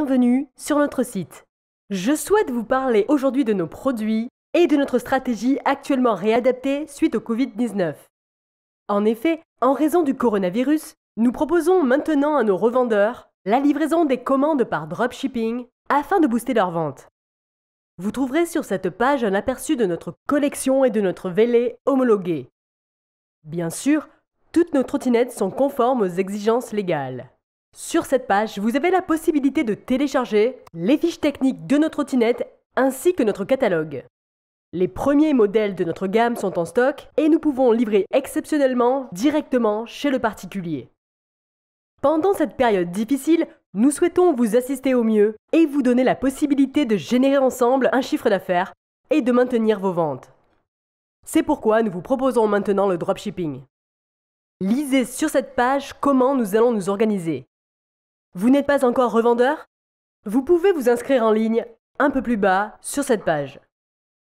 Bienvenue sur notre site. Je souhaite vous parler aujourd'hui de nos produits et de notre stratégie actuellement réadaptée suite au Covid-19. En effet, en raison du coronavirus, nous proposons maintenant à nos revendeurs la livraison des commandes par dropshipping afin de booster leurs ventes. Vous trouverez sur cette page un aperçu de notre collection et de notre vélé homologué. Bien sûr, toutes nos trottinettes sont conformes aux exigences légales. Sur cette page, vous avez la possibilité de télécharger les fiches techniques de notre trottinette ainsi que notre catalogue. Les premiers modèles de notre gamme sont en stock et nous pouvons livrer exceptionnellement directement chez le particulier. Pendant cette période difficile, nous souhaitons vous assister au mieux et vous donner la possibilité de générer ensemble un chiffre d'affaires et de maintenir vos ventes. C'est pourquoi nous vous proposons maintenant le dropshipping. Lisez sur cette page comment nous allons nous organiser. Vous n'êtes pas encore revendeur Vous pouvez vous inscrire en ligne un peu plus bas sur cette page.